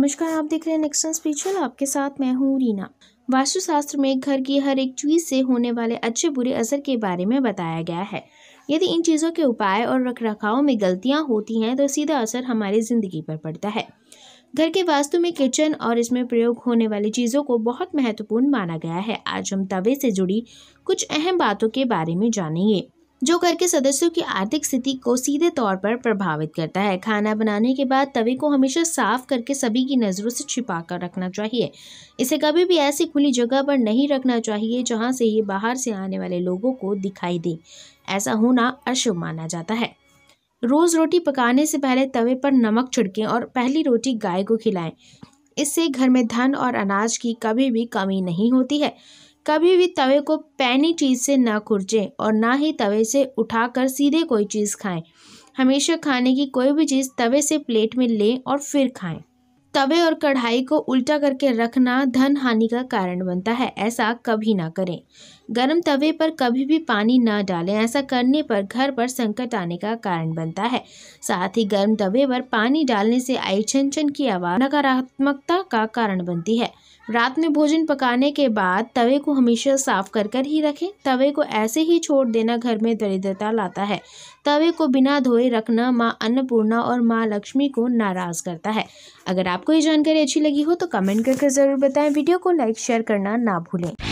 नमस्कार आप देख रहे हैं नेक्स्ट स्पिरिचुअल आपके साथ मैं हूँ रीना वास्तुशास्त्र में घर की हर एक चीज़ से होने वाले अच्छे बुरे असर के बारे में बताया गया है यदि इन चीज़ों के उपाय और रख रखाव में गलतियाँ होती हैं तो सीधा असर हमारी ज़िंदगी पर पड़ता है घर के वास्तु में किचन और इसमें प्रयोग होने वाली चीज़ों को बहुत महत्वपूर्ण माना गया है आज हम तवे से जुड़ी कुछ अहम बातों के बारे में जानेंगे जो घर के सदस्यों की आर्थिक स्थिति को सीधे तौर पर प्रभावित करता है खाना बनाने के बाद तवे को हमेशा साफ करके सभी की नज़रों से छिपा कर रखना चाहिए इसे कभी भी ऐसी खुली जगह पर नहीं रखना चाहिए जहां से ये बाहर से आने वाले लोगों को दिखाई दे ऐसा होना अशुभ माना जाता है रोज़ रोटी पकाने से पहले तवे पर नमक छिड़कें और पहली रोटी गाय को खिलाएं इससे घर में धन और अनाज की कभी भी कमी नहीं होती है कभी भी तवे को पैनी चीज़ से ना खुरचें और ना ही तवे से उठाकर सीधे कोई चीज़ खाएं हमेशा खाने की कोई भी चीज़ तवे से प्लेट में लें और फिर खाएं तवे और कढ़ाई को उल्टा करके रखना धन हानि का कारण बनता है ऐसा कभी ना करें गर्म तवे पर कभी भी पानी न डालें ऐसा करने पर घर पर संकट आने का कारण बनता है साथ ही गर्म तवे पर पानी डालने से आई छन छन की आवाज़ नकारात्मकता का कारण बनती है रात में भोजन पकाने के बाद तवे को हमेशा साफ कर कर ही रखें तवे को ऐसे ही छोड़ देना घर में दरिद्रता लाता है तवे को बिना धोए रखना माँ अन्नपूर्णा और माँ लक्ष्मी को नाराज़ करता है अगर आपको ये जानकारी अच्छी लगी हो तो कमेंट करके ज़रूर बताएं वीडियो को लाइक शेयर करना ना भूलें